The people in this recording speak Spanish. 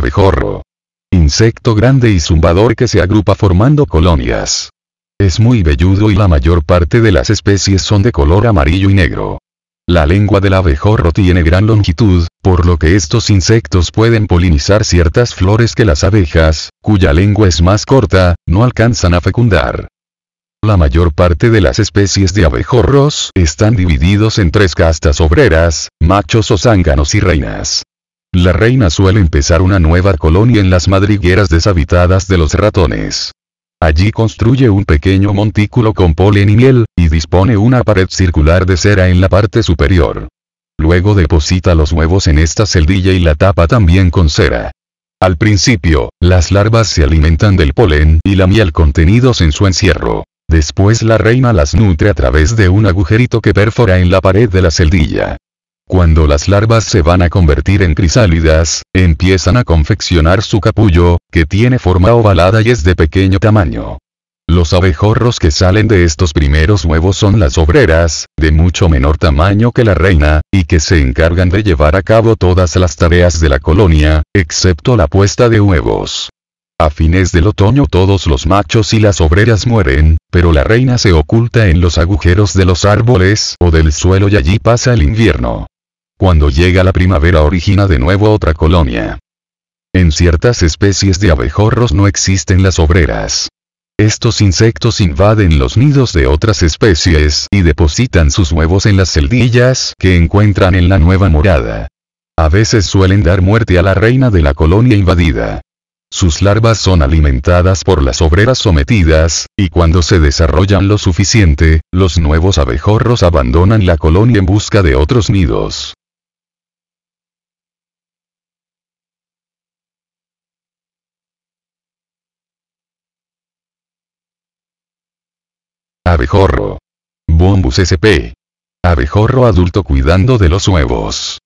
abejorro. Insecto grande y zumbador que se agrupa formando colonias. Es muy velludo y la mayor parte de las especies son de color amarillo y negro. La lengua del abejorro tiene gran longitud, por lo que estos insectos pueden polinizar ciertas flores que las abejas, cuya lengua es más corta, no alcanzan a fecundar. La mayor parte de las especies de abejorros están divididos en tres castas obreras, machos o zánganos y reinas. La reina suele empezar una nueva colonia en las madrigueras deshabitadas de los ratones. Allí construye un pequeño montículo con polen y miel, y dispone una pared circular de cera en la parte superior. Luego deposita los huevos en esta celdilla y la tapa también con cera. Al principio, las larvas se alimentan del polen y la miel contenidos en su encierro. Después la reina las nutre a través de un agujerito que perfora en la pared de la celdilla. Cuando las larvas se van a convertir en crisálidas, empiezan a confeccionar su capullo, que tiene forma ovalada y es de pequeño tamaño. Los abejorros que salen de estos primeros huevos son las obreras, de mucho menor tamaño que la reina, y que se encargan de llevar a cabo todas las tareas de la colonia, excepto la puesta de huevos. A fines del otoño todos los machos y las obreras mueren, pero la reina se oculta en los agujeros de los árboles o del suelo y allí pasa el invierno. Cuando llega la primavera origina de nuevo otra colonia. En ciertas especies de abejorros no existen las obreras. Estos insectos invaden los nidos de otras especies y depositan sus huevos en las celdillas que encuentran en la nueva morada. A veces suelen dar muerte a la reina de la colonia invadida. Sus larvas son alimentadas por las obreras sometidas, y cuando se desarrollan lo suficiente, los nuevos abejorros abandonan la colonia en busca de otros nidos. Abejorro. Bombus sp. Abejorro adulto cuidando de los huevos.